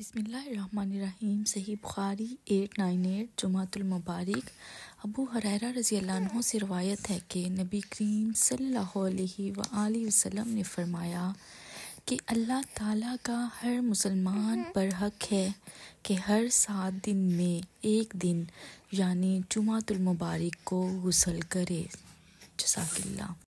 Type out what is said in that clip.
बिसमीम Sahih Bukhari eight nine eight जुमातुलमबारक अबू हर रज़ी से रवायत है कि नबी करीम सल्लल्लाहु अलैहि ने फरमाया कि अल्लाह ताला का हर मुसलमान पर हक है कि हर सात दिन में एक दिन यानी जुमातुलमबारक को गसल करे जसाकिल्ला